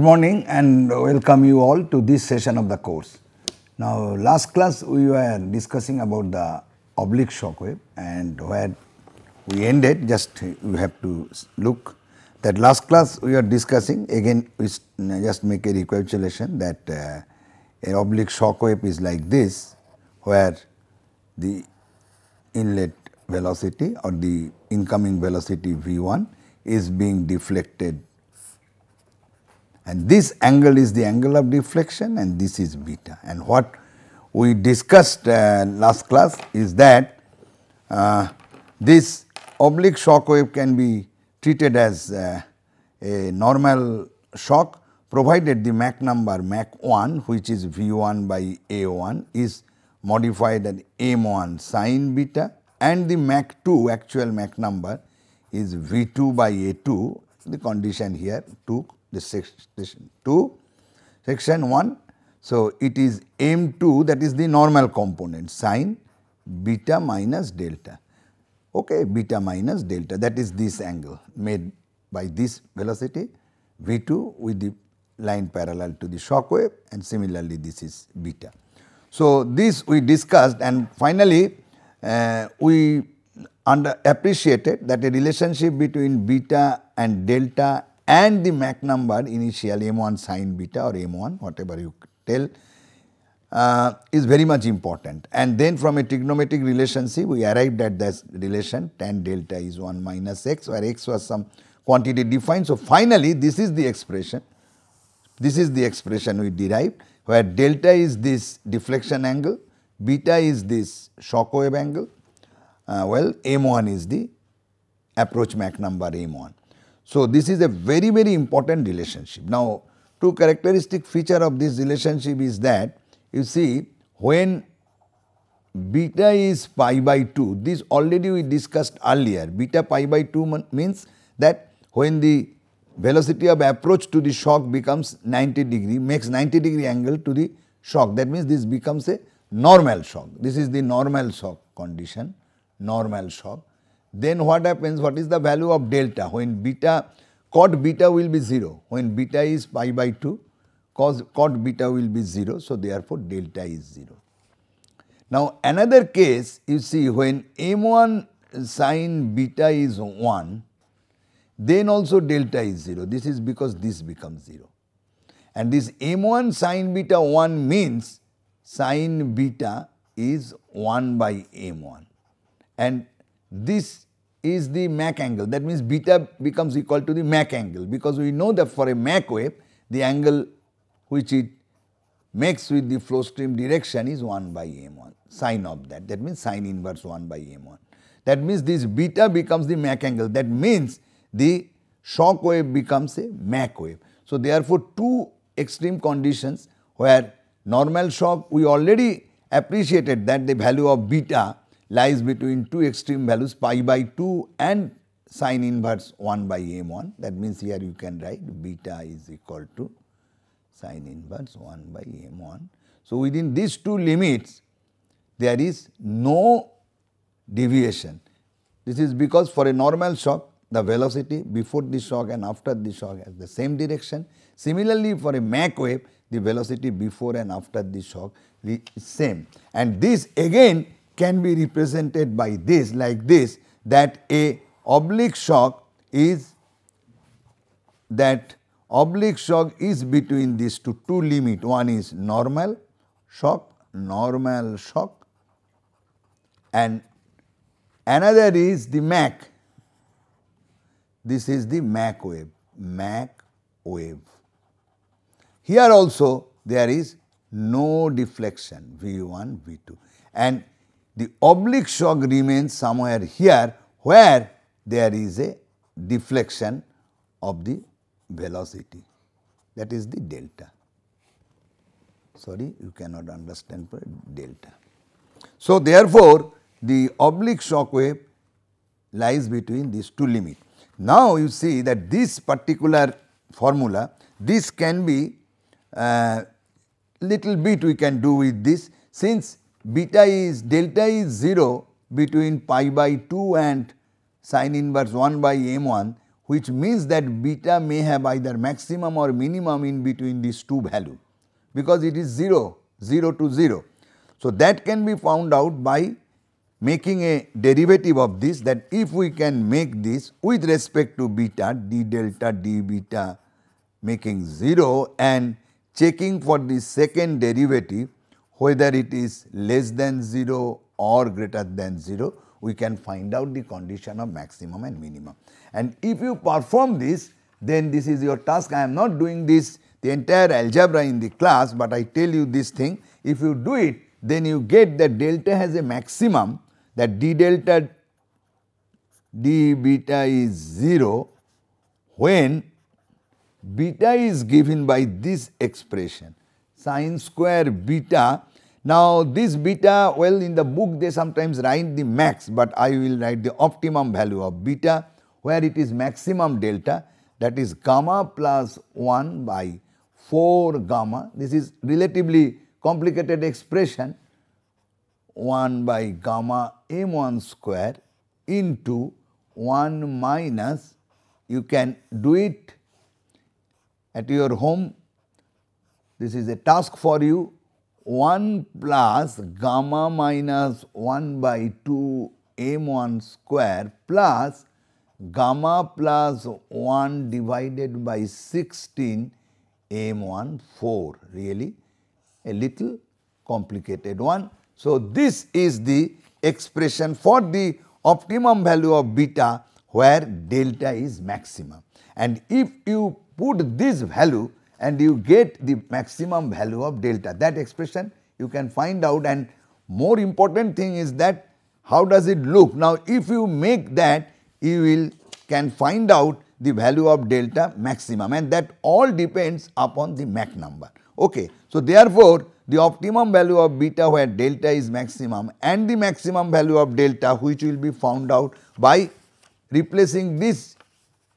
Good morning and welcome you all to this session of the course. Now last class we were discussing about the oblique shock wave and where we ended just you have to look that last class we are discussing again we just make a recapitulation that uh, an oblique shock wave is like this where the inlet velocity or the incoming velocity v 1 is being deflected and this angle is the angle of deflection and this is beta and what we discussed uh, last class is that uh, this oblique shock wave can be treated as uh, a normal shock provided the Mach number Mach 1 which is V1 by A1 is modified at M1 sine beta and the Mach 2 actual Mach number is V2 by A2 the condition here 2 this section 2, section 1. So, it is m 2 that is the normal component sine beta minus delta, okay, beta minus delta that is this angle made by this velocity v 2 with the line parallel to the shock wave and similarly this is beta. So, this we discussed and finally, uh, we under appreciated that a relationship between beta and delta and the Mach number initial m1 sine beta or m1 whatever you tell uh, is very much important. And then from a trigonometric relationship we arrived at this relation tan delta is 1 minus x where x was some quantity defined. So, finally, this is the expression, this is the expression we derived where delta is this deflection angle, beta is this shock wave angle, uh, well m1 is the approach Mach number m1. So, this is a very, very important relationship. Now, two characteristic feature of this relationship is that you see when beta is pi by 2, this already we discussed earlier, beta pi by 2 means that when the velocity of approach to the shock becomes 90 degree, makes 90 degree angle to the shock. That means, this becomes a normal shock. This is the normal shock condition, normal shock then what happens, what is the value of delta when beta, cot beta will be 0, when beta is pi by 2, cos cot beta will be 0, so therefore delta is 0. Now, another case you see when m1 sine beta is 1, then also delta is 0, this is because this becomes 0. And this m1 sine beta 1 means sine beta is 1 by m1 and this is the Mach angle. That means beta becomes equal to the Mach angle because we know that for a Mach wave, the angle which it makes with the flow stream direction is 1 by m1 sine of that. That means sine inverse 1 by m1. That means this beta becomes the Mach angle. That means the shock wave becomes a Mach wave. So, therefore, two extreme conditions where normal shock we already appreciated that the value of beta lies between two extreme values pi by 2 and sine inverse 1 by m1 that means here you can write beta is equal to sine inverse 1 by m1. So, within these two limits there is no deviation. This is because for a normal shock the velocity before the shock and after the shock has the same direction. Similarly, for a Mach wave the velocity before and after the shock is same and this again can be represented by this like this that a oblique shock is that oblique shock is between these two two limit one is normal shock normal shock and another is the Mach this is the Mach wave Mach wave here also there is no deflection V1 V2 and the oblique shock remains somewhere here where there is a deflection of the velocity that is the delta. Sorry, you cannot understand delta. So, therefore, the oblique shock wave lies between these two limits. Now, you see that this particular formula, this can be uh, little bit we can do with this since beta is delta is 0 between pi by 2 and sine inverse 1 by m1 which means that beta may have either maximum or minimum in between these two value because it is 0, 0 to 0. So, that can be found out by making a derivative of this that if we can make this with respect to beta d delta d beta making 0 and checking for the second derivative whether it is less than 0 or greater than 0, we can find out the condition of maximum and minimum. And if you perform this, then this is your task. I am not doing this the entire algebra in the class, but I tell you this thing. If you do it, then you get that delta has a maximum that d delta d beta is 0 when beta is given by this expression. Sine square beta now this beta, well in the book they sometimes write the max, but I will write the optimum value of beta where it is maximum delta that is gamma plus 1 by 4 gamma. This is relatively complicated expression 1 by gamma m1 square into 1 minus you can do it at your home. This is a task for you 1 plus gamma minus 1 by 2 m1 square plus gamma plus 1 divided by 16 m1 4 really a little complicated one. So, this is the expression for the optimum value of beta where delta is maximum and if you put this value and you get the maximum value of delta. That expression you can find out and more important thing is that how does it look. Now, if you make that you will can find out the value of delta maximum and that all depends upon the Mach number. Okay. So, therefore, the optimum value of beta where delta is maximum and the maximum value of delta which will be found out by replacing this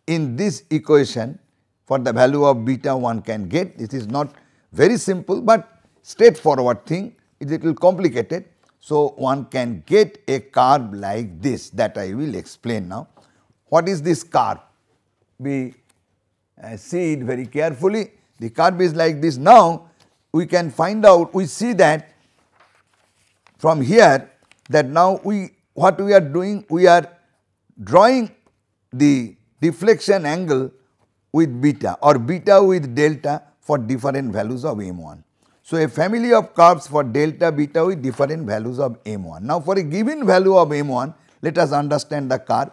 in this equation for the value of beta one can get. This is not very simple, but straightforward thing, it is little complicated. So, one can get a curve like this that I will explain now. What is this curve? We uh, see it very carefully. The curve is like this. Now, we can find out, we see that from here that now we what we are doing, we are drawing the deflection angle with beta or beta with delta for different values of m1. So, a family of curves for delta beta with different values of m1. Now, for a given value of m1, let us understand the curve.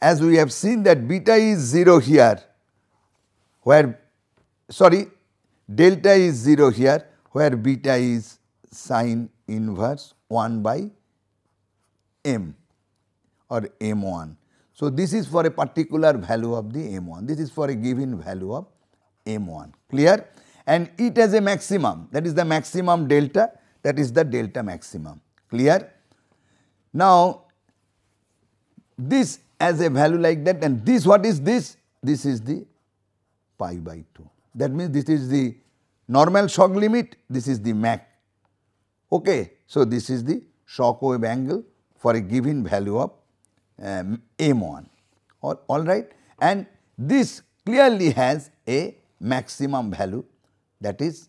As we have seen that beta is 0 here, where sorry delta is 0 here, where beta is sine inverse 1 by m or m1. So, this is for a particular value of the m1, this is for a given value of m1, clear? And it has a maximum, that is the maximum delta, that is the delta maximum, clear? Now, this has a value like that and this what is this? This is the pi by 2. That means, this is the normal shock limit, this is the Mach. Okay. So, this is the shock wave angle for a given value of um, M1 all, all right and this clearly has a maximum value that is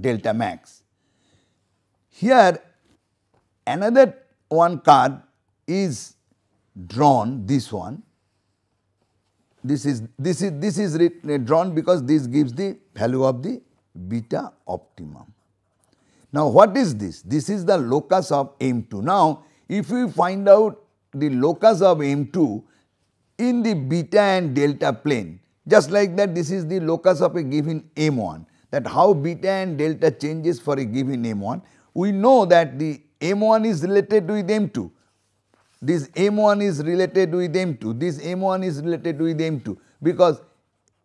delta max. Here another one curve is drawn this one this is this is this is written uh, drawn because this gives the value of the beta optimum. Now, what is this? This is the locus of M2. Now, if we find out the locus of M2 in the beta and delta plane. Just like that this is the locus of a given M1 that how beta and delta changes for a given M1. We know that the M1 is related with M2. This M1 is related with M2. This M1 is related with M2 because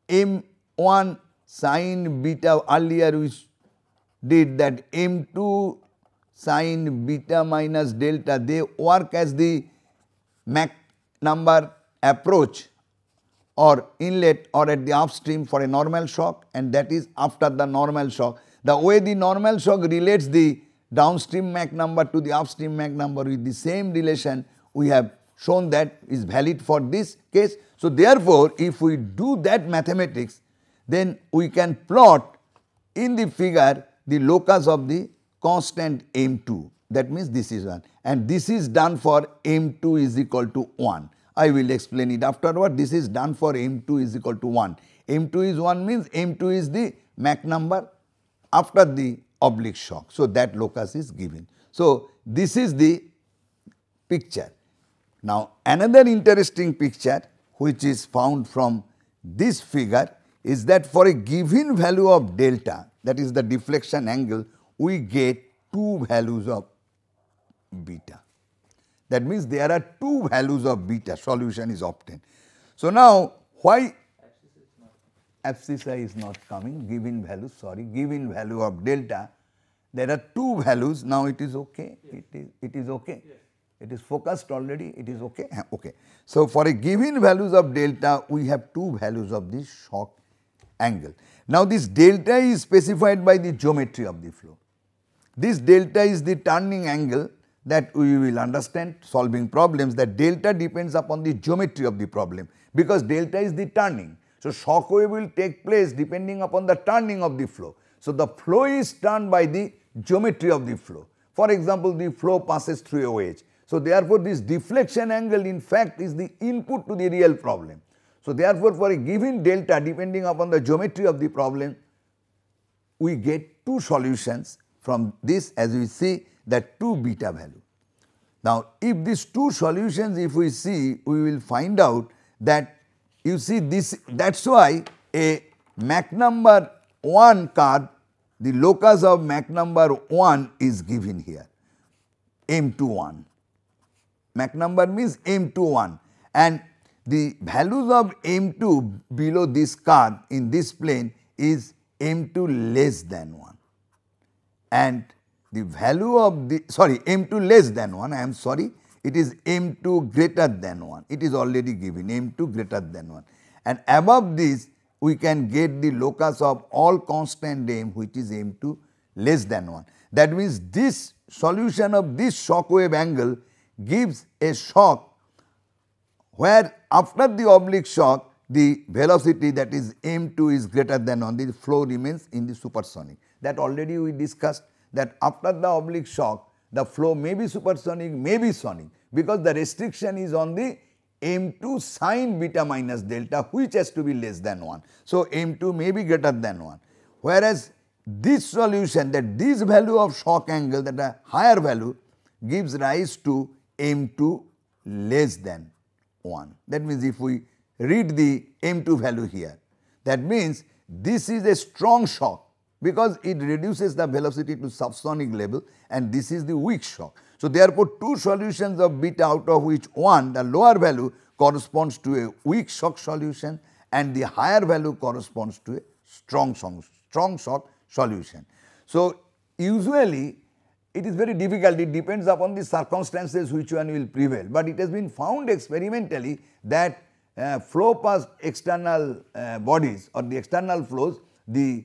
M1 sine beta earlier we did that M2 sine beta minus delta they work as the Mach number approach or inlet or at the upstream for a normal shock and that is after the normal shock. The way the normal shock relates the downstream Mach number to the upstream Mach number with the same relation we have shown that is valid for this case. So, therefore, if we do that mathematics then we can plot in the figure the locus of the constant M2. That means this is 1 and this is done for M2 is equal to 1. I will explain it afterward. This is done for M2 is equal to 1. M2 is 1 means M2 is the Mach number after the oblique shock. So, that locus is given. So, this is the picture. Now, another interesting picture which is found from this figure is that for a given value of delta that is the deflection angle we get two values of beta. That means there are two values of beta solution is obtained. So now why abscissa is not coming given value sorry given value of delta there are two values now it is okay yes. it is it is okay yes. it is focused already it is okay okay so for a given values of delta we have two values of this shock angle now this delta is specified by the geometry of the flow this delta is the turning angle that we will understand solving problems that delta depends upon the geometry of the problem because delta is the turning. So, shock wave will take place depending upon the turning of the flow. So, the flow is turned by the geometry of the flow. For example, the flow passes through a wedge. So, therefore, this deflection angle in fact is the input to the real problem. So, therefore, for a given delta depending upon the geometry of the problem, we get two solutions from this as we see that 2 beta value. Now, if these two solutions if we see, we will find out that you see this that is why a Mach number 1 curve, the locus of Mach number 1 is given here m two 1. Mach number means m two 1 and the values of m2 below this curve in this plane is m2 less than 1 and the value of the sorry m2 less than 1 I am sorry it is m2 greater than 1 it is already given m2 greater than 1 and above this we can get the locus of all constant m which is m2 less than 1 that means this solution of this shock wave angle gives a shock where after the oblique shock the velocity that is m2 is greater than 1 the flow remains in the supersonic that already we discussed that after the oblique shock, the flow may be supersonic, may be sonic because the restriction is on the m2 sine beta minus delta which has to be less than 1. So, m2 may be greater than 1. Whereas, this solution that this value of shock angle that a higher value gives rise to m2 less than 1. That means, if we read the m2 value here that means this is a strong shock because it reduces the velocity to subsonic level and this is the weak shock. So, therefore, two solutions of beta out of which one the lower value corresponds to a weak shock solution and the higher value corresponds to a strong shock, strong shock solution. So, usually it is very difficult it depends upon the circumstances which one will prevail, but it has been found experimentally that uh, flow past external uh, bodies or the external flows the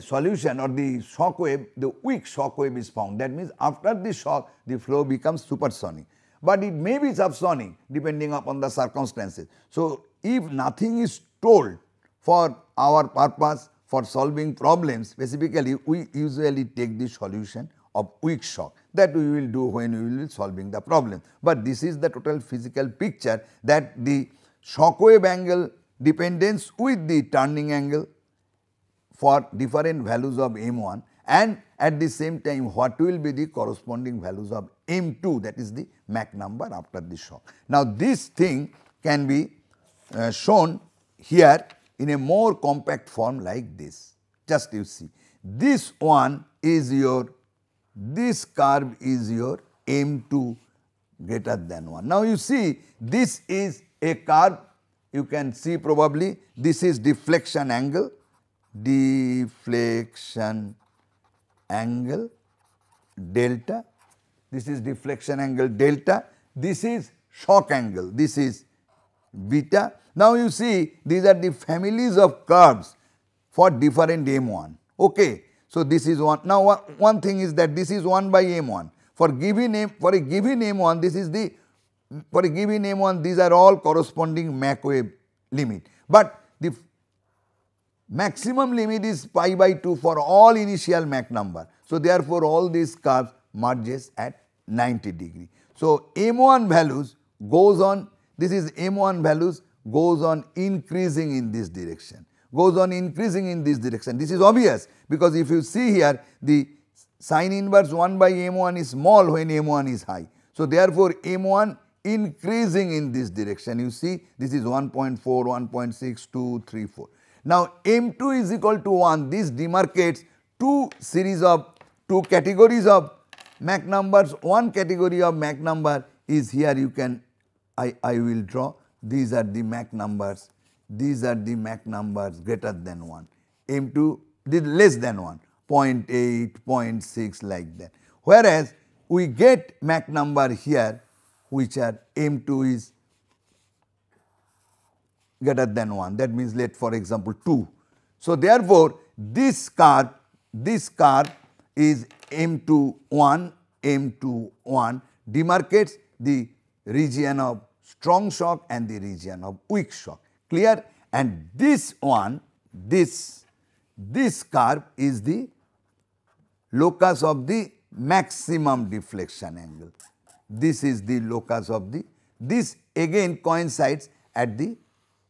solution or the shock wave, the weak shock wave is found. That means after the shock, the flow becomes supersonic. But it may be subsonic depending upon the circumstances. So, if nothing is told for our purpose for solving problems, specifically we usually take the solution of weak shock that we will do when we will be solving the problem. But this is the total physical picture that the shock wave angle dependence with the turning angle for different values of M1 and at the same time what will be the corresponding values of M2 that is the Mach number after the shock. Now, this thing can be uh, shown here in a more compact form like this. Just you see, this one is your, this curve is your M2 greater than 1. Now, you see this is a curve you can see probably this is deflection angle deflection angle delta, this is deflection angle delta, this is shock angle, this is beta. Now, you see these are the families of curves for different M1. Okay. So, this is one. Now, one thing is that this is 1 by M1. For given M, for a given M1, this is the, for a given M1, these are all corresponding Mach wave limit. But the Maximum limit is pi by 2 for all initial Mach number. So, therefore, all these curves merges at 90 degree. So, M1 values goes on, this is M1 values goes on increasing in this direction, goes on increasing in this direction. This is obvious because if you see here the sine inverse 1 by M1 is small when M1 is high. So, therefore, M1 increasing in this direction you see this is 1.4, 1.6, 2, 3, 4. Now, M2 is equal to 1. This demarcates two series of two categories of Mach numbers. One category of Mach number is here you can I, I will draw these are the Mach numbers. These are the Mach numbers greater than 1. M2 is less than 1 0.8, 0.6 like that. Whereas, we get Mach number here which are M2 is greater than 1 that means let for example 2. So, therefore, this curve this curve is m to 1 m to 1 demarcates the region of strong shock and the region of weak shock clear and this one this this curve is the locus of the maximum deflection angle this is the locus of the this again coincides at the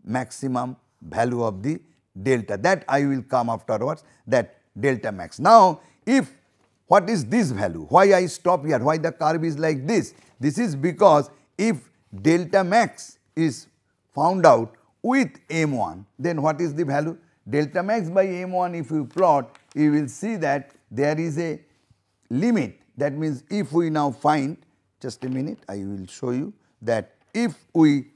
maximum value of the delta that I will come afterwards that delta max. Now, if what is this value? Why I stop here? Why the curve is like this? This is because if delta max is found out with M1, then what is the value? Delta max by M1 if you plot, you will see that there is a limit. That means if we now find, just a minute, I will show you that if we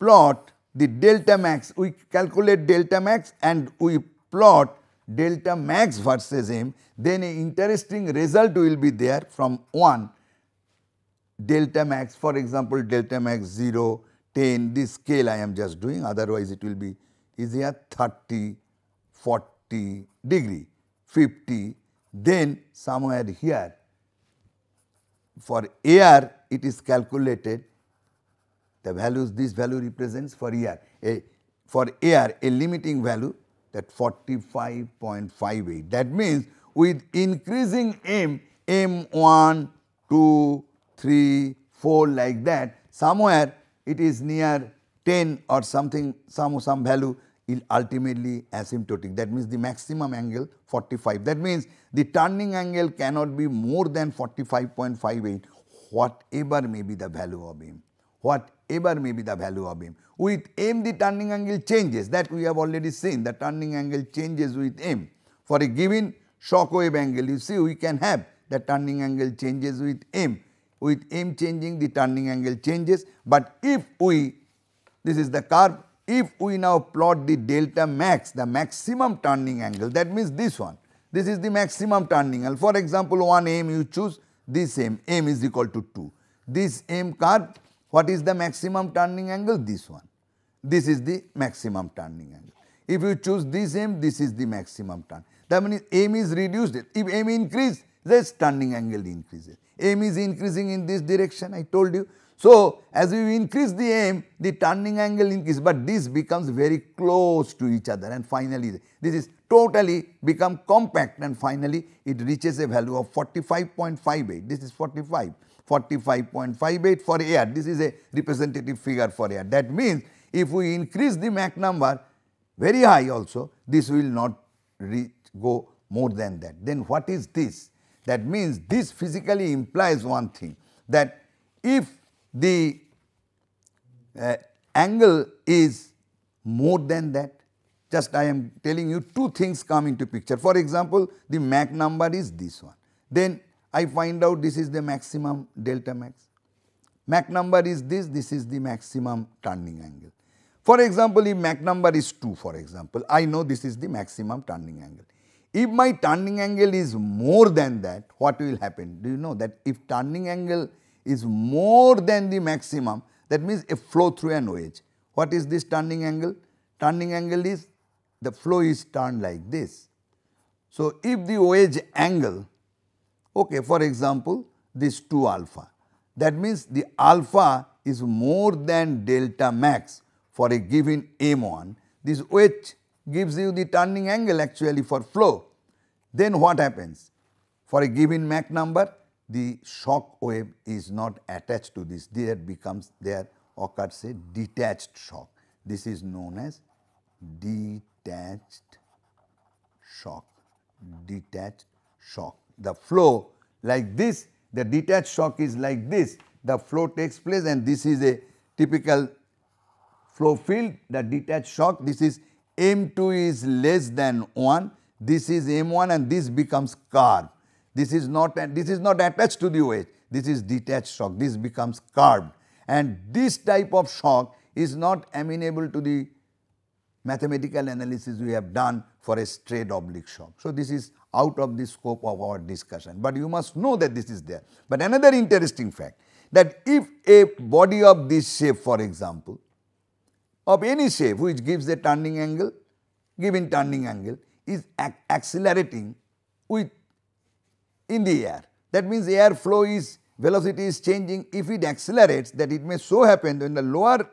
plot the delta max, we calculate delta max and we plot delta max versus m, then an interesting result will be there from 1 delta max for example delta max 0, 10 this scale I am just doing otherwise it will be is 30, 40 degree, 50 then somewhere here for air it is calculated the values this value represents for air a for air a limiting value that 45.58 that means with increasing m m1 2 3 4 like that somewhere it is near 10 or something some some value is ultimately asymptotic. That means the maximum angle 45. That means the turning angle cannot be more than 45.58 whatever may be the value of m whatever may be the value of m. With m the turning angle changes that we have already seen the turning angle changes with m. For a given shock wave angle you see we can have the turning angle changes with m. With m changing the turning angle changes but if we this is the curve if we now plot the delta max the maximum turning angle that means this one this is the maximum turning angle for example one m you choose this m m is equal to 2 this m curve what is the maximum turning angle? This one. This is the maximum turning angle. If you choose this m, this is the maximum turn. That means m is reduced. If m increases, this turning angle increases. m is increasing in this direction, I told you. So, as you increase the m, the turning angle increases, but this becomes very close to each other and finally, this is totally become compact and finally, it reaches a value of 45.58. This is 45. 45.58 for air. This is a representative figure for air. That means if we increase the Mach number very high also, this will not reach go more than that. Then what is this? That means this physically implies one thing that if the uh, angle is more than that, just I am telling you two things come into picture. For example, the Mach number is this one. Then I find out this is the maximum delta max. Mach number is this, this is the maximum turning angle. For example, if Mach number is 2 for example, I know this is the maximum turning angle. If my turning angle is more than that, what will happen? Do you know that if turning angle is more than the maximum, that means a flow through an wedge. What is this turning angle? Turning angle is the flow is turned like this. So, if the wedge angle Okay, for example, this 2 alpha. That means the alpha is more than delta max for a given M1. This OH gives you the turning angle actually for flow. Then what happens? For a given Mach number, the shock wave is not attached to this. There becomes, there occurs a detached shock. This is known as detached shock, detached shock the flow like this, the detached shock is like this, the flow takes place and this is a typical flow field, the detached shock, this is M2 is less than 1, this is M1 and this becomes curve. This is not, this is not attached to the wedge, this is detached shock, this becomes curved. And this type of shock is not amenable to the mathematical analysis we have done for a straight oblique shock. So, this is out of the scope of our discussion. But you must know that this is there. But another interesting fact that if a body of this shape for example, of any shape which gives a turning angle, given turning angle is accelerating with in the air. That means air flow is velocity is changing if it accelerates that it may so happen that in the lower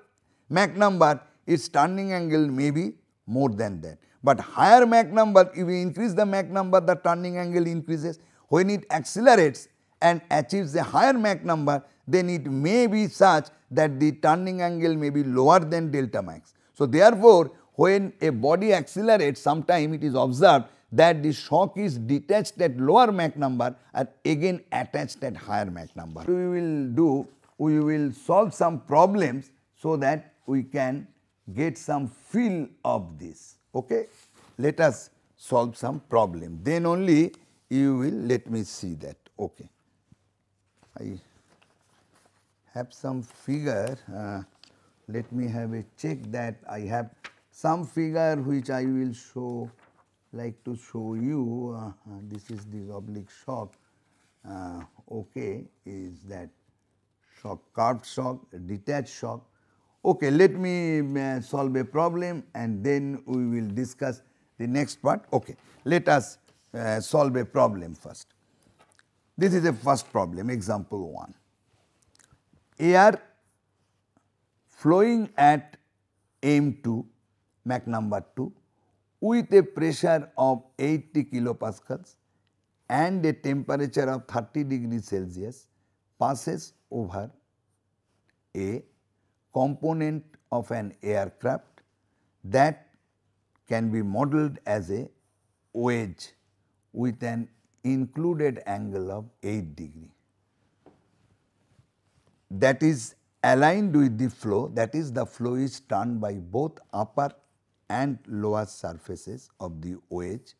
Mach number its turning angle may be more than that. But higher Mach number, if you increase the Mach number, the turning angle increases. When it accelerates and achieves a higher Mach number, then it may be such that the turning angle may be lower than delta max. So, therefore, when a body accelerates, sometime it is observed that the shock is detached at lower Mach number and again attached at higher Mach number. We will do, we will solve some problems so that we can get some feel of this okay let us solve some problem then only you will let me see that okay i have some figure uh, let me have a check that i have some figure which i will show like to show you uh, this is this oblique shock uh, okay is that shock curved shock detached shock okay, let me uh, solve a problem and then we will discuss the next part. Okay, let us uh, solve a problem first. This is a first problem, example 1. Air flowing at M2, Mach number 2, with a pressure of 80 kilopascals and a temperature of 30 degrees Celsius passes over a component of an aircraft that can be modeled as a wedge with an included angle of 8 degree that is aligned with the flow that is the flow is turned by both upper and lower surfaces of the wedge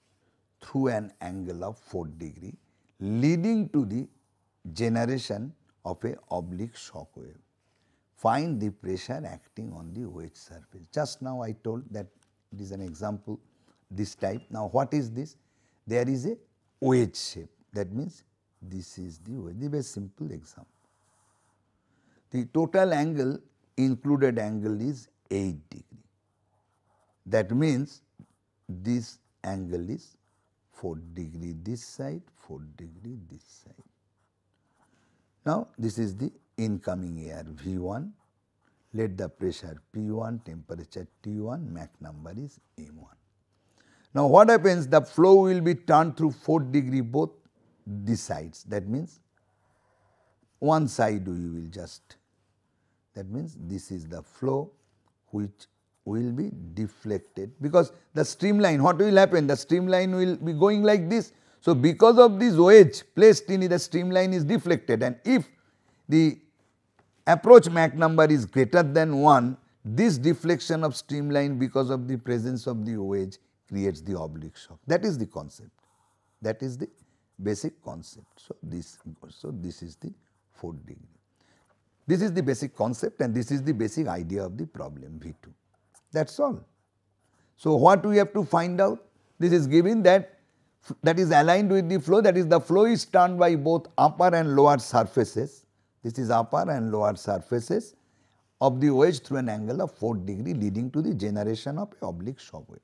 through an angle of 4 degree leading to the generation of a oblique shock wave find the pressure acting on the OH surface. Just now I told that it is an example this type. Now what is this? There is a OH shape that means this is the wedge, the very simple example. The total angle included angle is 8 degree. That means this angle is 4 degree this side, 4 degree this side. Now, this is the incoming air V1, let the pressure P1, temperature T1, Mach number is M1. Now, what happens the flow will be turned through 4 degree both these sides that means one side we will just that means this is the flow which will be deflected because the streamline what will happen the streamline will be going like this. So, because of this wedge placed in the streamline is deflected and if the approach Mach number is greater than 1, this deflection of streamline because of the presence of the OH creates the oblique shock. That is the concept. That is the basic concept. So, this so this is the 4 degree. This is the basic concept and this is the basic idea of the problem V2. That is all. So, what we have to find out? This is given that that is aligned with the flow that is the flow is turned by both upper and lower surfaces this is upper and lower surfaces of the wedge through an angle of 4 degree leading to the generation of a oblique shock wave.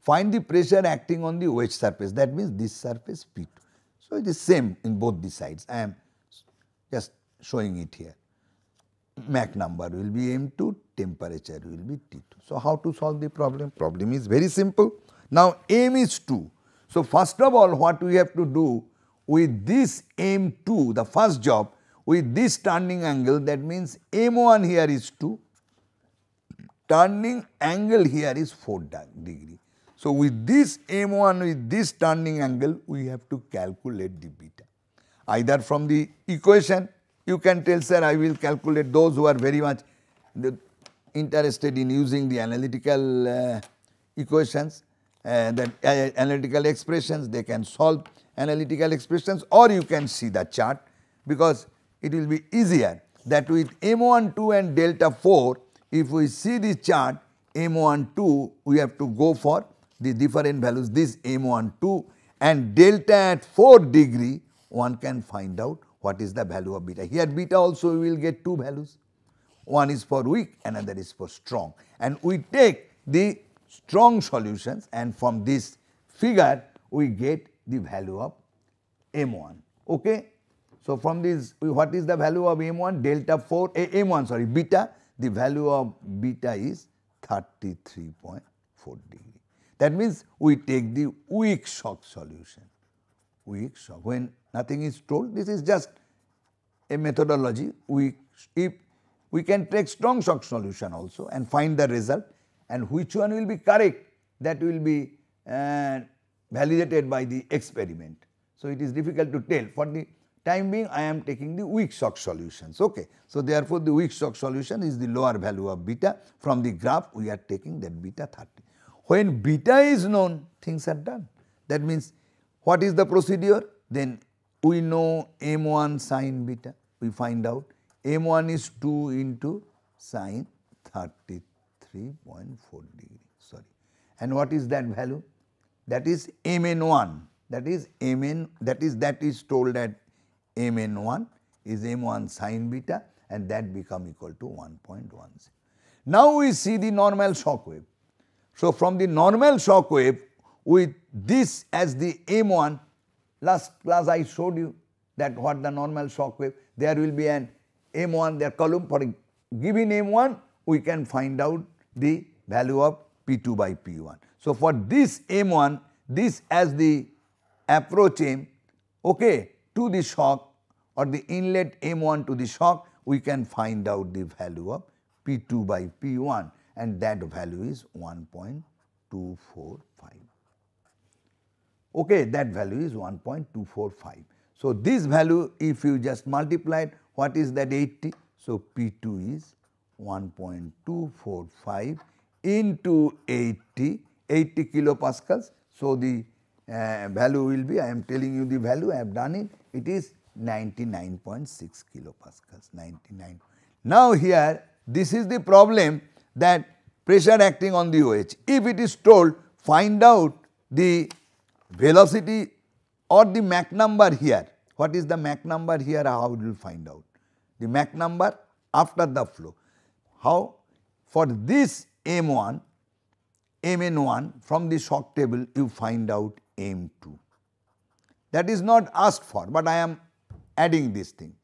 Find the pressure acting on the wedge surface that means this surface P2. So, it is same in both the sides I am just showing it here. Mach number will be M2, temperature will be T2. So, how to solve the problem? Problem is very simple. Now, M is 2. So, first of all what we have to do with this M2 the first job with this turning angle that means M1 here is 2, turning angle here is 4 degree. So, with this M1 with this turning angle we have to calculate the beta. Either from the equation you can tell sir I will calculate those who are very much interested in using the analytical uh, equations uh, that uh, analytical expressions they can solve analytical expressions or you can see the chart because it will be easier that with M12 and delta 4, if we see this chart M12, we have to go for the different values this M12 and delta at 4 degree, one can find out what is the value of beta. Here beta also we will get two values, one is for weak, another is for strong. And we take the strong solutions and from this figure, we get the value of M1. Okay? So from this, what is the value of M1? Delta 4, A, eh, M1 sorry, beta, the value of beta is 33.4 degree. That means we take the weak shock solution, weak shock. When nothing is told, this is just a methodology. We, if we can take strong shock solution also and find the result and which one will be correct that will be uh, validated by the experiment. So, it is difficult to tell for the Time being I am taking the weak shock solutions. Okay. So, therefore, the weak shock solution is the lower value of beta. From the graph we are taking that beta 30. When beta is known things are done. That means what is the procedure? Then we know m1 sine beta. We find out m1 is 2 into sine 33.4 degree. Sorry. And what is that value? That is mn1. That is mn that is that is told at Mn1 is m1 sine beta and that become equal to 1.10. Now, we see the normal shock wave. So, from the normal shock wave with this as the m1 last class I showed you that what the normal shock wave there will be an m1 their column for given m1 we can find out the value of p2 by p1. So, for this m1 this as the approach m okay to the shock or the inlet M1 to the shock, we can find out the value of P2 by P1 and that value is 1.245. Okay, that value is 1.245. So, this value if you just multiply it, what is that 80? So, P2 is 1.245 into 80, 80 kilopascals. So, the uh, value will be, I am telling you the value, I have done it it is 99.6 kilopascals, 99. Now here, this is the problem that pressure acting on the OH. If it is told, find out the velocity or the Mach number here. What is the Mach number here? How you will find out? The Mach number after the flow. How? For this M1, Mn1 from the shock table, you find out M2. That is not asked for, but I am adding this thing.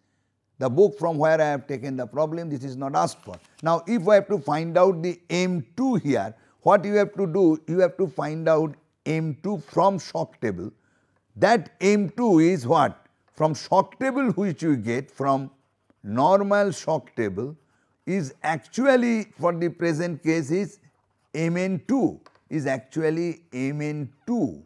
The book from where I have taken the problem, this is not asked for. Now, if I have to find out the M2 here, what you have to do, you have to find out M2 from shock table. That M2 is what? From shock table which you get from normal shock table is actually for the present case is Mn2 is actually Mn2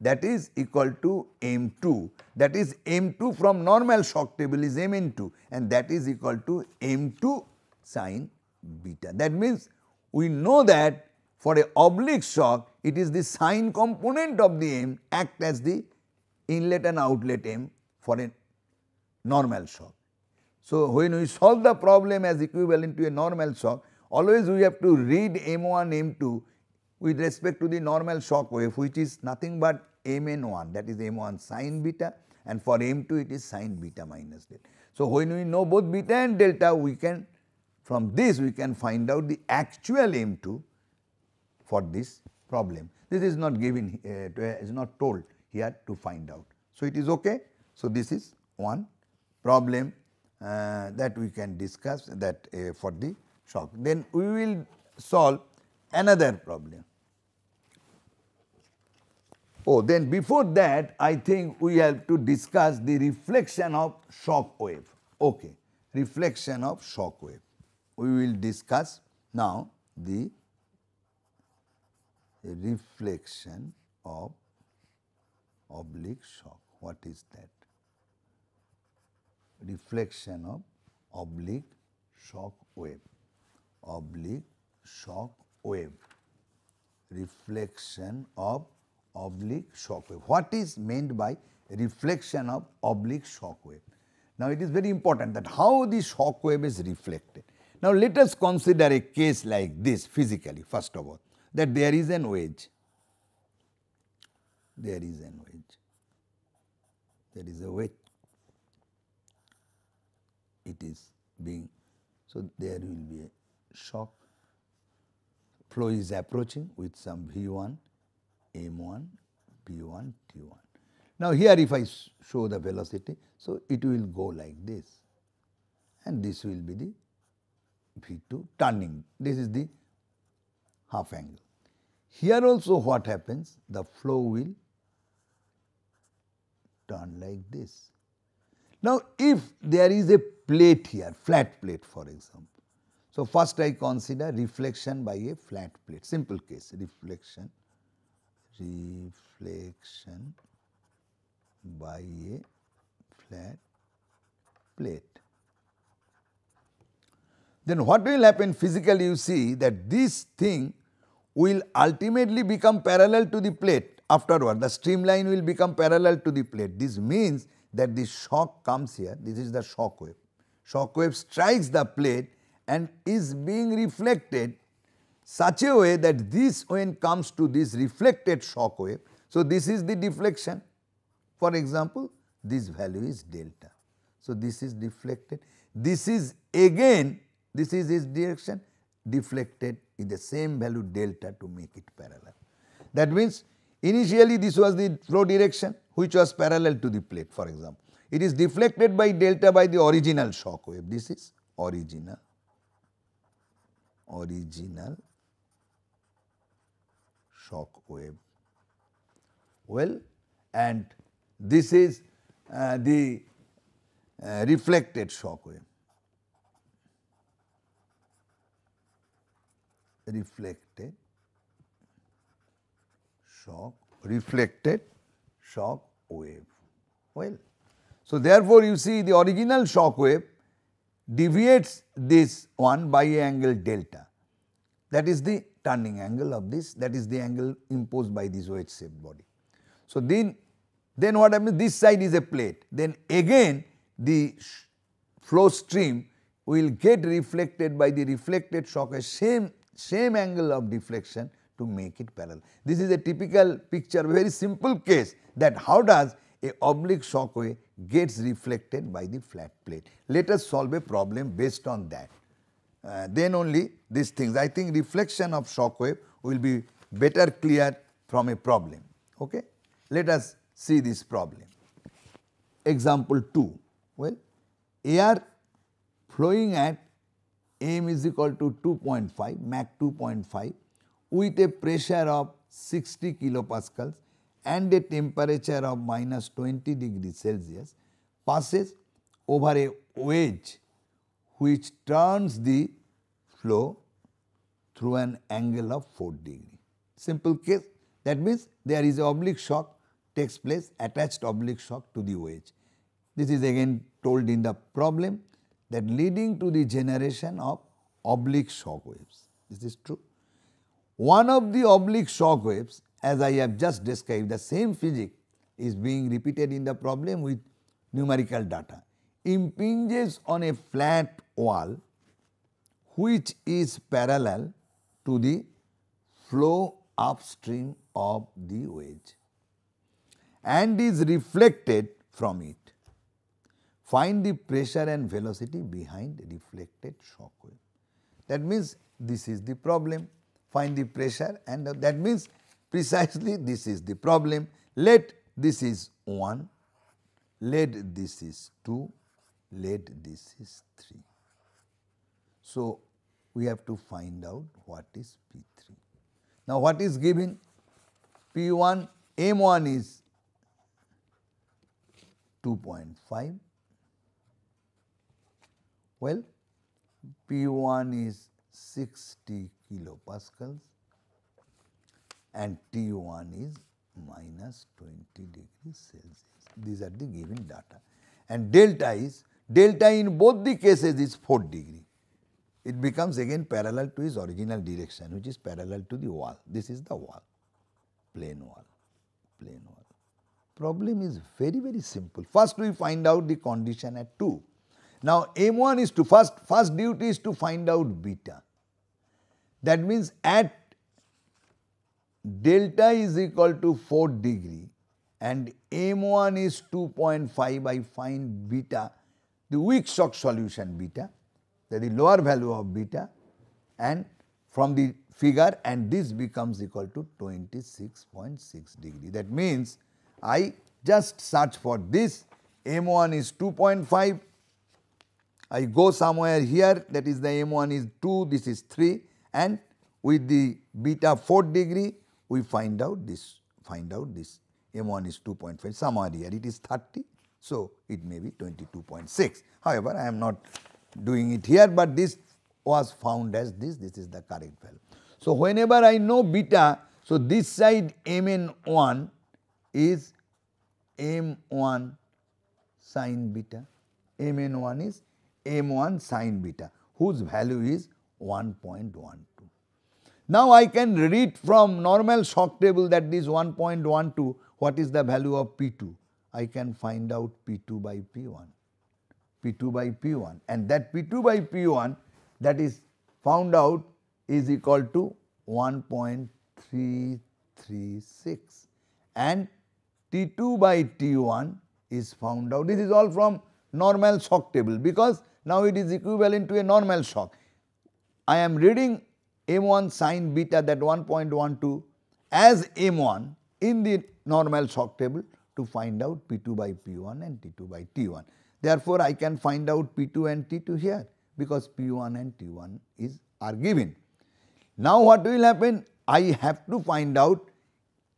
that is equal to M2 that is M2 from normal shock table is Mn2 and that is equal to M2 sine beta. That means, we know that for a oblique shock it is the sine component of the M act as the inlet and outlet M for a normal shock. So, when we solve the problem as equivalent to a normal shock always we have to read M1 M2 with respect to the normal shock wave which is nothing but Mn1 that is M1 sine beta and for M2 it is sine beta minus delta. So, when we know both beta and delta we can from this we can find out the actual M2 for this problem. This is not given uh, is not told here to find out. So, it is okay. So, this is one problem uh, that we can discuss that uh, for the shock. Then we will solve another problem. Oh, then before that, I think we have to discuss the reflection of shock wave. Okay, reflection of shock wave. We will discuss now the reflection of oblique shock. What is that? Reflection of oblique shock wave. Oblique shock wave. Reflection of oblique shock wave. What is meant by reflection of oblique shock wave? Now, it is very important that how the shock wave is reflected. Now, let us consider a case like this physically first of all that there is an wedge, there is an wedge, there is a wedge, it is being, so there will be a shock, flow is approaching with some V1 m1, p1, t1. Now, here if I show the velocity, so it will go like this and this will be the v2 turning. This is the half angle. Here also what happens? The flow will turn like this. Now, if there is a plate here, flat plate for example. So, first I consider reflection by a flat plate, simple case reflection reflection by a flat plate. Then what will happen physically you see that this thing will ultimately become parallel to the plate afterward the streamline will become parallel to the plate. This means that the shock comes here this is the shock wave. Shock wave strikes the plate and is being reflected such a way that this when comes to this reflected shock wave. So, this is the deflection for example, this value is delta. So, this is deflected this is again this is its direction deflected with the same value delta to make it parallel. That means, initially this was the flow direction which was parallel to the plate for example. It is deflected by delta by the original shock wave. This is original, original shock wave. Well, and this is uh, the uh, reflected shock wave. Reflected shock, reflected shock wave. Well, so therefore, you see the original shock wave deviates this one by angle delta. That is the turning angle of this that is the angle imposed by this wedge shaped body. So, then, then what happens this side is a plate then again the flow stream will get reflected by the reflected shock at same, same angle of deflection to make it parallel. This is a typical picture very simple case that how does a oblique shock wave gets reflected by the flat plate. Let us solve a problem based on that uh, then only these things. I think reflection of shock wave will be better clear from a problem. Okay? Let us see this problem. Example 2. Well, air flowing at m is equal to 2.5, Mach 2.5 with a pressure of 60 kilopascals and a temperature of minus 20 degree Celsius passes over a wedge which turns the flow through an angle of 4 degree. Simple case that means there is oblique shock takes place attached oblique shock to the wedge. This is again told in the problem that leading to the generation of oblique shock waves. Is this true? One of the oblique shock waves as I have just described the same physics is being repeated in the problem with numerical data impinges on a flat wall which is parallel to the flow upstream of the wedge and is reflected from it. Find the pressure and velocity behind reflected shock wave. That means this is the problem. Find the pressure and uh, that means precisely this is the problem. Let this is 1, let this is 2, let this is 3. So, we have to find out what is P3. Now, what is given? P1, M1 is 2.5. Well, P1 is 60 kilopascals and T1 is minus 20 degrees Celsius. These are the given data and delta is delta in both the cases is 4 degree it becomes again parallel to its original direction which is parallel to the wall. This is the wall, plane wall, plane wall. Problem is very very simple. First we find out the condition at 2. Now M1 is to first, first duty is to find out beta. That means at delta is equal to 4 degree and M1 is 2.5 I find beta, the weak shock solution beta that is lower value of beta and from the figure and this becomes equal to 26.6 degree. That means, I just search for this M1 is 2.5, I go somewhere here that is the M1 is 2, this is 3 and with the beta 4 degree we find out this, find out this M1 is 2.5 somewhere here it is 30. So, it may be 22.6. However, I am not doing it here, but this was found as this, this is the correct value. So, whenever I know beta, so this side Mn1 is M1 sine beta, Mn1 is M1 sine beta, whose value is 1.12. Now, I can read from normal shock table that this 1.12, what is the value of P2? I can find out P2 by P1. P2 by P1 and that P2 by P1 that is found out is equal to 1.336 and T2 by T1 is found out. This is all from normal shock table because now it is equivalent to a normal shock. I am reading M1 sine beta that 1.12 as M1 in the normal shock table to find out P2 by P1 and T2 by T1. Therefore, I can find out P2 and T2 here because P1 and T1 is are given. Now, what will happen? I have to find out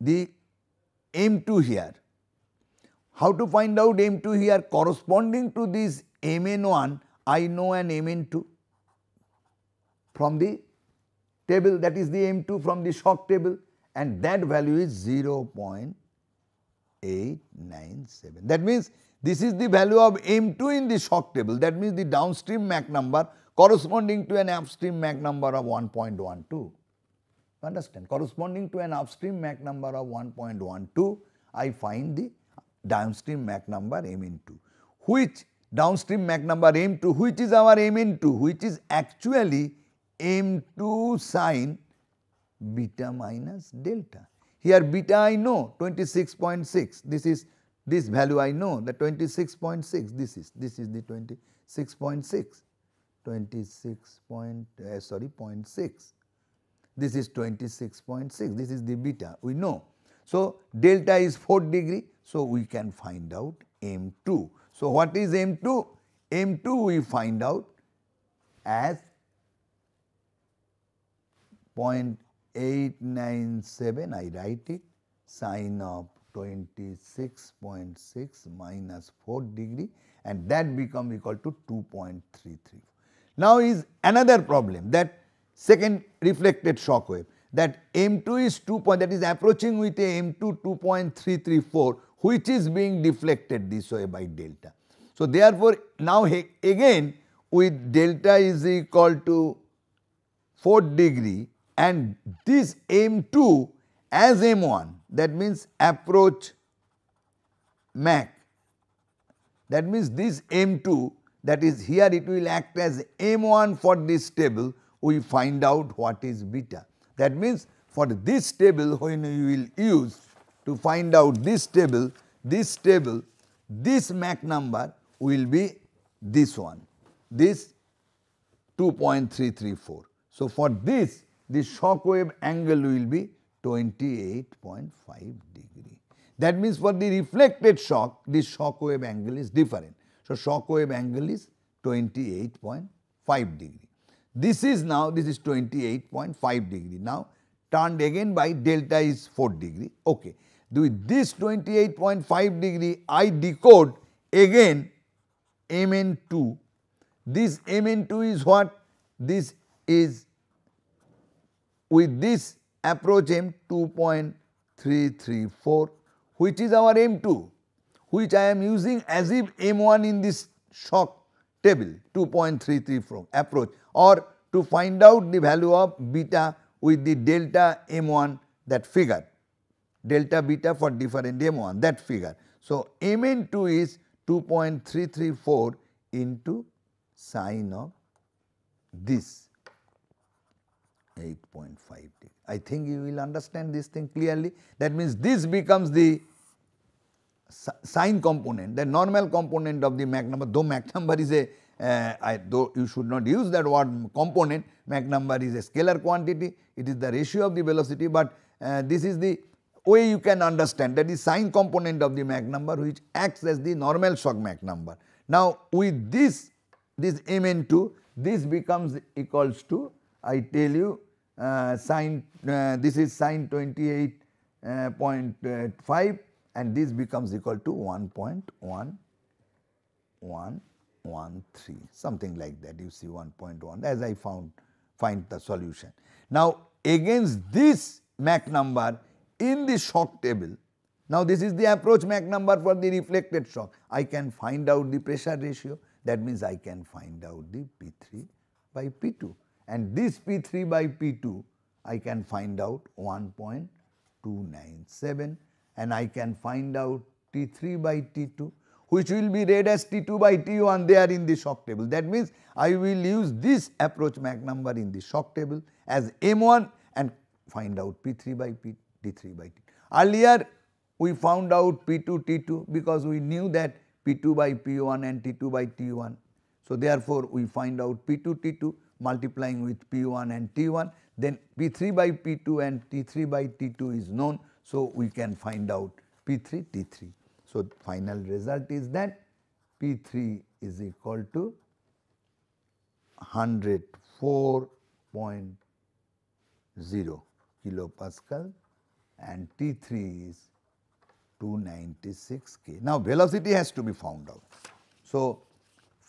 the M2 here. How to find out M2 here corresponding to this Mn1, I know an Mn2 from the table that is the M2 from the shock table and that value is 0 9, 7. That means this is the value of M2 in the shock table. That means the downstream Mach number corresponding to an upstream Mach number of 1.12. Understand? Corresponding to an upstream Mach number of 1.12, I find the downstream Mach number M 2 which downstream Mach number M2, which is our M 2 which is actually M2 sine beta minus delta. Here beta I know 26.6, this is this value I know the 26.6, this is, this is the 26.6, 26 point, uh, sorry 0.6, this is 26.6, this is the beta we know. So, delta is 4 degree, so we can find out m 2. So, what is m 2? m 2 we find out as 0 897 I write it sine of 26.6 minus 4 degree and that become equal to two point three three. Now is another problem that second reflected shock wave that M2 is 2 point that is approaching with a M2 2.334 which is being deflected this way by delta. So therefore now again with delta is equal to 4 degree and this M2 as M1 that means approach MAC that means this M2 that is here it will act as M1 for this table we find out what is beta. That means for this table when we will use to find out this table, this table, this Mac number will be this one, this 2.334. So, for this the shock wave angle will be 28.5 degree. That means for the reflected shock, the shock wave angle is different. So, shock wave angle is 28.5 degree. This is now, this is 28.5 degree. Now, turned again by delta is 4 degree. Okay. With this 28.5 degree, I decode again MN2. This MN2 is what? This is with this approach m 2.334 which is our m2 which I am using as if m1 in this shock table 2.334 approach or to find out the value of beta with the delta m1 that figure delta beta for different m1 that figure. So, mn2 is 2.334 into sine of this 8.5 degree. I think you will understand this thing clearly. That means this becomes the sine component, the normal component of the Mach number, though Mach number is a, uh, I, though you should not use that word component, Mach number is a scalar quantity, it is the ratio of the velocity, but uh, this is the way you can understand that is sine component of the Mach number which acts as the normal shock Mach number. Now, with this, this Mn2, this becomes equals to I tell you uh, uh, this is sine 28.5 uh, uh, and this becomes equal to 1.1113 something like that you see 1.1 as I found find the solution. Now against this Mach number in the shock table now this is the approach Mach number for the reflected shock I can find out the pressure ratio that means I can find out the P3 by P2 and this P3 by P2 I can find out 1.297 and I can find out T3 by T2 which will be read as T2 by T1 they are in the shock table. That means, I will use this approach Mach number in the shock table as M1 and find out P3 by P, T3 by T. Earlier we found out P2 T2 because we knew that P2 by P1 and T2 by T1. So, therefore, we find out P2 T2 multiplying with P1 and T1 then P3 by P2 and T3 by T2 is known. So, we can find out P3 T3. So, final result is that P3 is equal to 104.0 kilopascal and T3 is 296 K. Now, velocity has to be found out. So,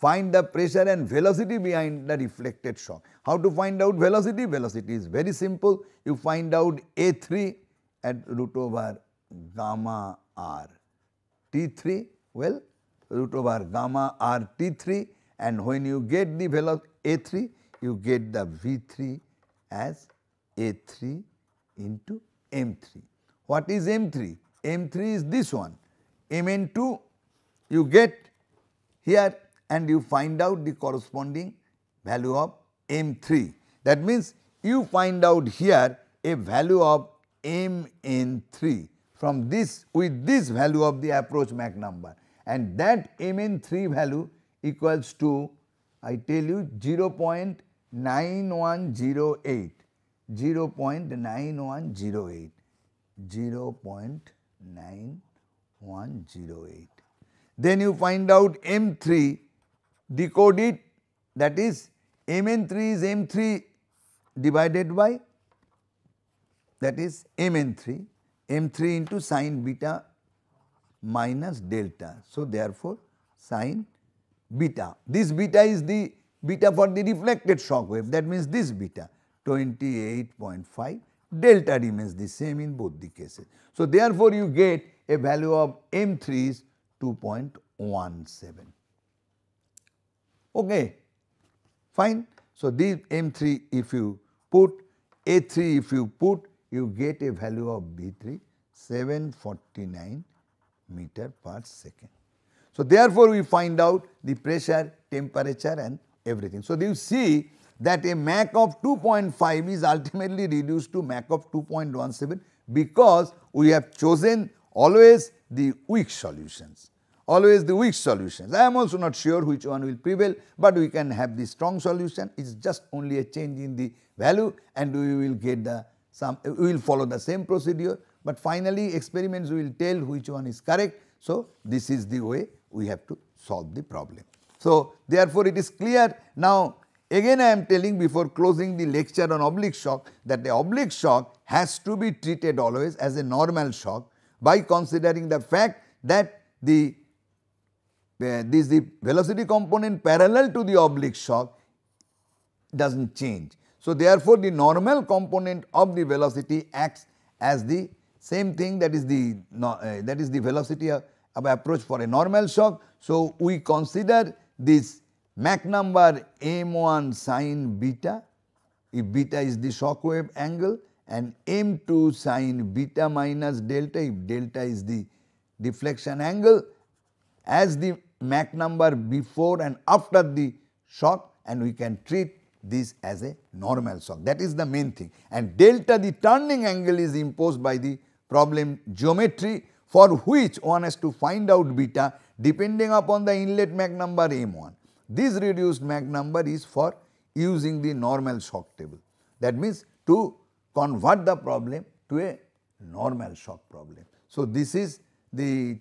Find the pressure and velocity behind the reflected shock. How to find out velocity? Velocity is very simple. You find out A3 at root over gamma r T3, well root over gamma r T3 and when you get the velocity A3, you get the V3 as A3 into M3. What is M3? M3 is this one. Mn2 you get here and you find out the corresponding value of M3. That means, you find out here a value of Mn3 from this with this value of the approach Mach number and that Mn3 value equals to I tell you 0 0.9108 0 0.9108 0 0.9108. Then you find out M3 decode it that is Mn3 is M3 divided by that is Mn3, M3 into sine beta minus delta. So, therefore, sine beta. This beta is the beta for the reflected shock wave that means this beta 28.5 delta remains the same in both the cases. So, therefore, you get a value of M3 is 2.17 okay, fine. So, this M3 if you put, A3 if you put, you get a value of B3 749 meter per second. So, therefore, we find out the pressure, temperature and everything. So, you see that a mac of 2.5 is ultimately reduced to mac of 2.17 because we have chosen always the weak solutions always the weak solutions. I am also not sure which one will prevail, but we can have the strong solution. It is just only a change in the value and we will get the some, we will follow the same procedure, but finally experiments will tell which one is correct. So, this is the way we have to solve the problem. So, therefore, it is clear now again I am telling before closing the lecture on oblique shock that the oblique shock has to be treated always as a normal shock by considering the fact that the this the velocity component parallel to the oblique shock does not change. So, therefore, the normal component of the velocity acts as the same thing that is the uh, that is the velocity of, of approach for a normal shock. So, we consider this Mach number m1 sine beta if beta is the shock wave angle and m2 sine beta minus delta if delta is the deflection angle as the Mach number before and after the shock and we can treat this as a normal shock. That is the main thing. And delta the turning angle is imposed by the problem geometry for which one has to find out beta depending upon the inlet Mach number M1. This reduced Mach number is for using the normal shock table. That means to convert the problem to a normal shock problem. So, this is the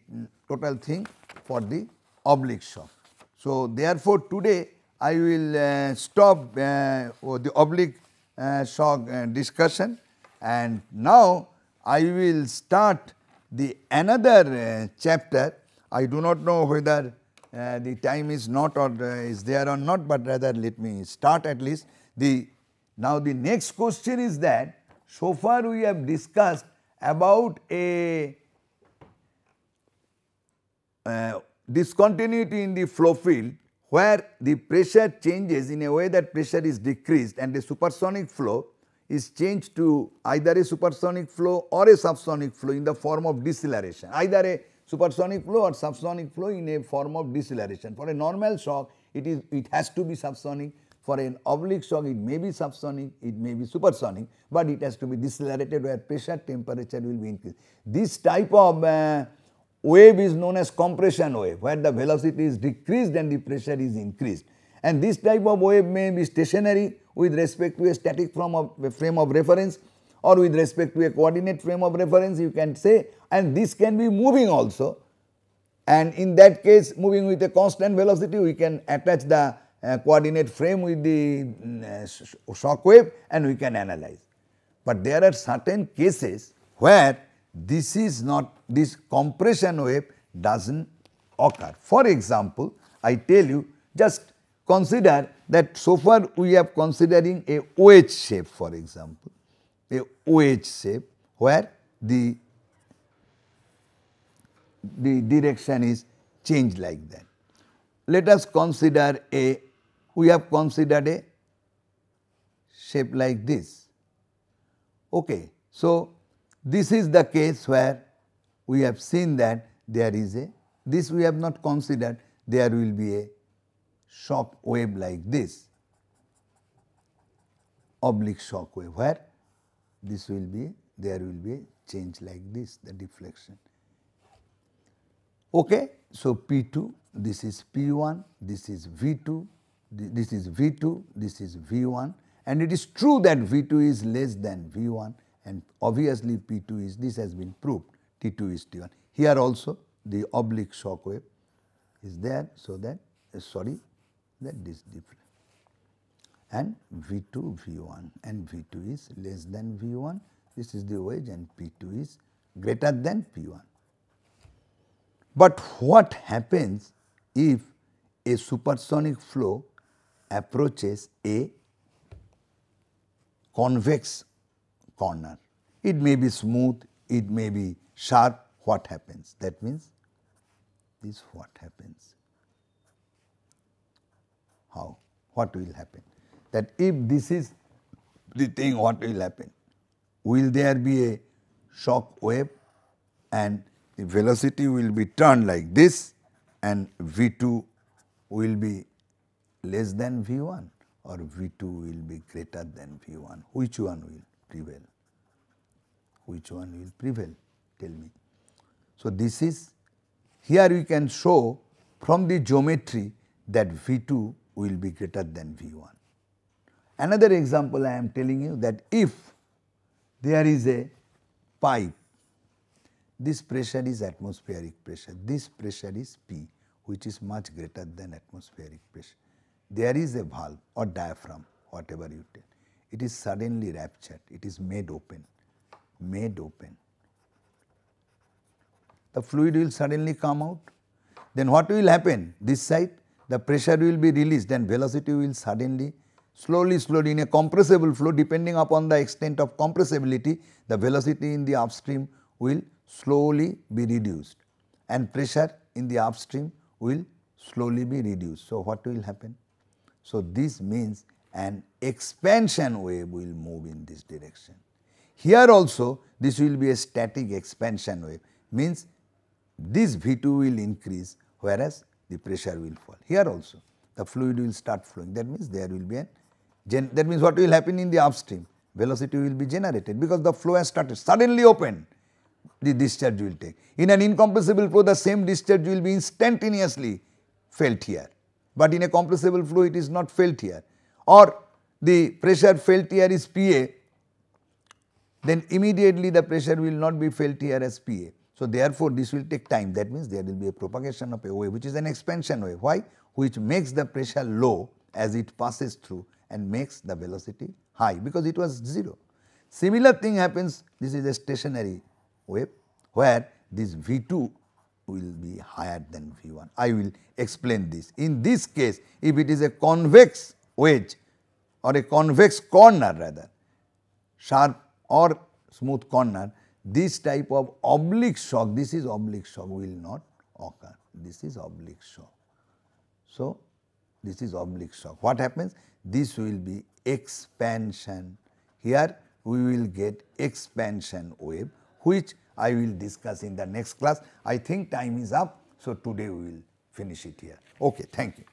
total thing for the oblique shock. So, therefore, today I will uh, stop uh, the oblique uh, shock uh, discussion and now I will start the another uh, chapter. I do not know whether uh, the time is not or is there or not, but rather let me start at least the now the next question is that so far we have discussed about a uh, discontinuity in the flow field where the pressure changes in a way that pressure is decreased and the supersonic flow is changed to either a supersonic flow or a subsonic flow in the form of deceleration, either a supersonic flow or subsonic flow in a form of deceleration. For a normal shock, it is it has to be subsonic. For an oblique shock, it may be subsonic, it may be supersonic, but it has to be decelerated where pressure temperature will be increased. This type of uh, wave is known as compression wave, where the velocity is decreased and the pressure is increased. And this type of wave may be stationary with respect to a static frame of, a frame of reference or with respect to a coordinate frame of reference you can say and this can be moving also. And in that case moving with a constant velocity we can attach the uh, coordinate frame with the uh, shock wave and we can analyze. But there are certain cases where this is not, this compression wave does not occur. For example, I tell you just consider that so far we have considering a wedge shape for example, a wedge shape where the, the direction is changed like that. Let us consider a, we have considered a shape like this. Okay. So, this is the case where we have seen that there is a, this we have not considered, there will be a shock wave like this, oblique shock wave where this will be, there will be a change like this, the deflection. Okay. So, P2, this is P1, this is V2, this is V2, this is V1 and it is true that V2 is less than V1 and obviously P2 is this has been proved T2 is T1. Here also the oblique shock wave is there so that uh, sorry that this different and V2 V1 and V2 is less than V1 this is the wedge and P2 is greater than P1. But what happens if a supersonic flow approaches a convex corner. It may be smooth, it may be sharp, what happens? That means this what happens. How? What will happen? That if this is the thing, what will happen? Will there be a shock wave and the velocity will be turned like this and V2 will be less than V1 or V2 will be greater than V1, which one will? prevail? Which one will prevail? Tell me. So, this is here we can show from the geometry that V 2 will be greater than V 1. Another example I am telling you that if there is a pipe, this pressure is atmospheric pressure, this pressure is P which is much greater than atmospheric pressure. There is a valve or diaphragm whatever you take. It is suddenly raptured, it is made open, made open. The fluid will suddenly come out. Then what will happen? This side, the pressure will be released and velocity will suddenly, slowly, slowly in a compressible flow, depending upon the extent of compressibility, the velocity in the upstream will slowly be reduced and pressure in the upstream will slowly be reduced. So, what will happen? So, this means and expansion wave will move in this direction. Here also this will be a static expansion wave means this V2 will increase whereas the pressure will fall. Here also the fluid will start flowing that means there will be an that means what will happen in the upstream velocity will be generated because the flow has started suddenly open the discharge will take. In an incompressible flow the same discharge will be instantaneously felt here but in a compressible flow it is not felt here or the pressure felt here is Pa, then immediately the pressure will not be felt here as Pa. So, therefore, this will take time that means there will be a propagation of a wave which is an expansion wave. Why? Which makes the pressure low as it passes through and makes the velocity high because it was 0. Similar thing happens this is a stationary wave where this V2 will be higher than V1. I will explain this. In this case if it is a convex wedge or a convex corner rather, sharp or smooth corner, this type of oblique shock, this is oblique shock will not occur, this is oblique shock. So, this is oblique shock. What happens? This will be expansion. Here we will get expansion wave which I will discuss in the next class. I think time is up. So, today we will finish it here. Okay, thank you.